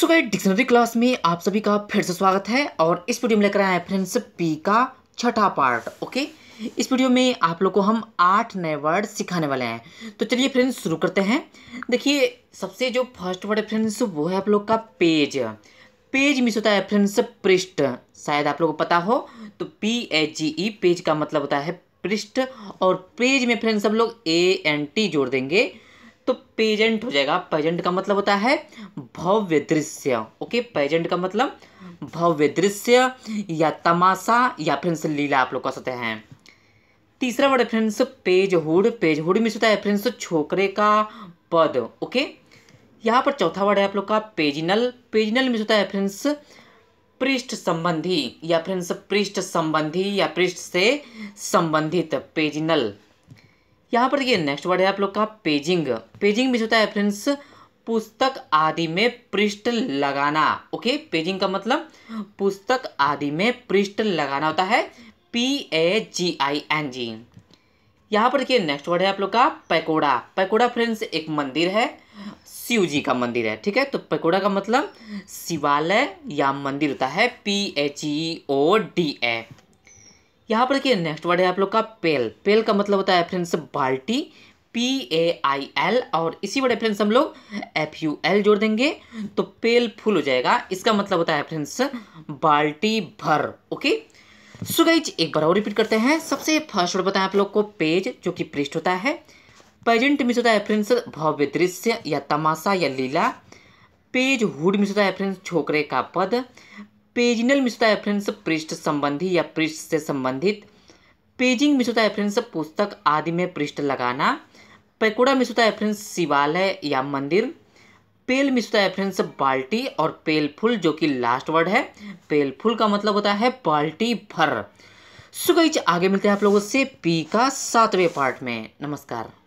सुबह dictionary class में आप सभी का फिर से स्वागत है और इस वीडियो में लेकर आए हैं फ्रेंड्स पी का छठा पार्ट ओके इस वीडियो में आप लोग को हम आठ नए वर्ड सिखाने वाले हैं तो चलिए फ्रेंड्स शुरू करते हैं देखिए सबसे जो फर्स्ट वर्ड है फ्रेंड्स वो है आप लोग का पेज पेज मिस होता है फ्रेंड्स पृष्ठ शायद आप लोग को पता हो तो P H G E page का मतलब होता है पृष्ठ और पेज में फ्रेंड्स हम लोग ए एन टी जोड़ देंगे तो पेजेंट हो जाएगा पेजेंट का मतलब होता है भव्य दृश्य ओके पेजेंट का मतलब भव्य दृश्य या तमाशा या फ्रेंड्स लीला आप लोग कह सकते हैं तीसरा वर्ड फ्रेंड्स पेजहुड पेजहुड मीन्स होता है फ्रेंड्स छोकरे का पद ओके यहाँ पर चौथा वर्ड है आप लोग का पेजिनल पेजिनल मीन्स होता है फ्रेंड्स पृष्ठ संबंधी या फ्रेंड्स पृष्ठ संबंधी या पृष्ठ से संबंधित पेजिनल यहाँ पर देखिए नेक्स्ट वर्ड है आप लोग का पेजिंग पेजिंग भी होता है फ्रेंड्स पुस्तक आदि में पृष्ठ लगाना ओके पेजिंग का मतलब पुस्तक आदि में पृष्ठ लगाना होता है P A ji I N G यहाँ पर देखिए नेक्स्ट वर्ड है आप लोग का पैकोड़ा पैकोड़ा फ्रेंड्स एक मंदिर है शिव जी का मंदिर है ठीक है तो पैकोड़ा का मतलब शिवालय या मंदिर होता है P H E O D A यहाँ पर देखिए नेक्स्ट वर्ड है आप लोग का पेल पेल का मतलब होता है फ्रेंड्स बाल्टी पी ए आई एल और इसी वर्ड फ्रेंड्स हम लोग एफ यू एल जोड़ देंगे तो पेल फुल हो जाएगा इसका मतलब होता है फ्रेंड्स बाल्टी भर ओके सो गाइज एक बार और रिपीट करते हैं सबसे फर्स्ट वर्ड बताएं आप लोग को पेज जो कि पृष्ठ होता है पेजेंट मिस होता है फ्रेंड्स भव्य दृश्य या तमाशा या लीला पेज हुड मिस होता है फ्रेंड्स छोकरे का पद पेजिनल मिश्रता रेफरेंस पृष्ठ संबंधी या पृष्ठ से संबंधित पेजिंग मिश्रता रेफरेंस पुस्तक आदि में पृष्ठ लगाना पैकोड़ा मिश्रता रेफरेंस शिवालय या मंदिर पेल मिश्रता रेफरेंस बाल्टी और पेलफुल जो कि लास्ट वर्ड है पेलफुल का मतलब होता है बाल्टी भर सुगैच आगे मिलते हैं आप लोगों से पी का सातवें पार्ट में नमस्कार